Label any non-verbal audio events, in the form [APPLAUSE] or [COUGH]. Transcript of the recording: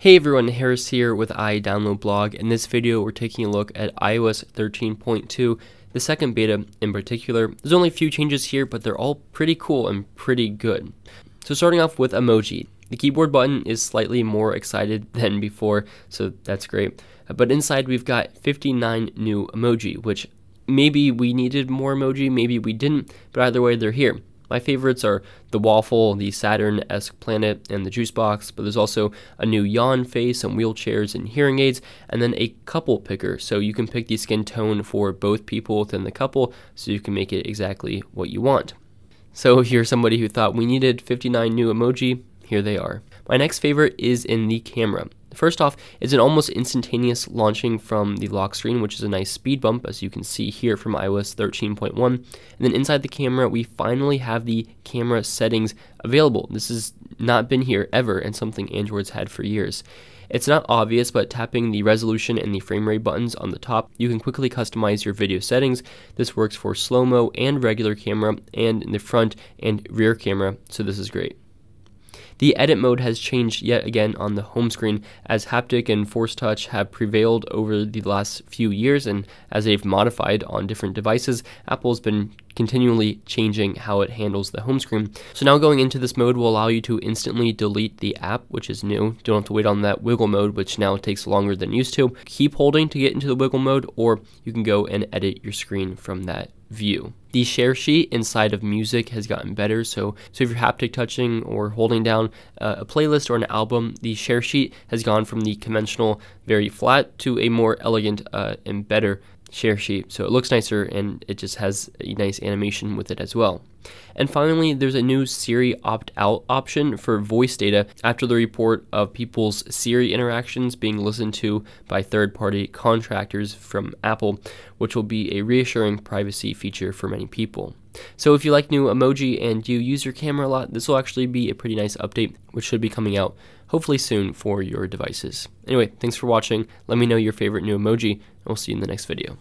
Hey everyone, Harris here with iDownloadBlog. Blog. In this video, we're taking a look at iOS 13.2, the second beta in particular. There's only a few changes here, but they're all pretty cool and pretty good. So starting off with emoji. The keyboard button is slightly more excited [LAUGHS] than before, so that's great. But inside we've got 59 new emoji, which maybe we needed more emoji, maybe we didn't, but either way they're here. My favorites are the waffle, the Saturn esque planet, and the juice box, but there's also a new yawn face, some wheelchairs and hearing aids, and then a couple picker. So you can pick the skin tone for both people within the couple so you can make it exactly what you want. So if you're somebody who thought we needed 59 new emoji, here they are. My next favorite is in the camera. First off, it's an almost instantaneous launching from the lock screen, which is a nice speed bump, as you can see here from iOS 13.1. And then inside the camera, we finally have the camera settings available. This has not been here ever and something Android's had for years. It's not obvious, but tapping the resolution and the frame rate buttons on the top, you can quickly customize your video settings. This works for slow-mo and regular camera, and in the front and rear camera, so this is great. The edit mode has changed yet again on the home screen as haptic and force touch have prevailed over the last few years and as they've modified on different devices, Apple's been continually changing how it handles the home screen. So now going into this mode will allow you to instantly delete the app, which is new. Don't have to wait on that wiggle mode, which now takes longer than used to. Keep holding to get into the wiggle mode, or you can go and edit your screen from that view. The share sheet inside of music has gotten better. So, so if you're haptic touching or holding down uh, a playlist or an album, the share sheet has gone from the conventional, very flat, to a more elegant uh, and better share sheet. So it looks nicer and it just has a nice animation with it as well. And finally, there's a new Siri opt out option for voice data after the report of people's Siri interactions being listened to by third party contractors from Apple, which will be a reassuring privacy feature for many people. So if you like new emoji and you use your camera a lot, this will actually be a pretty nice update, which should be coming out hopefully soon for your devices. Anyway, thanks for watching. Let me know your favorite new emoji, and we'll see you in the next video.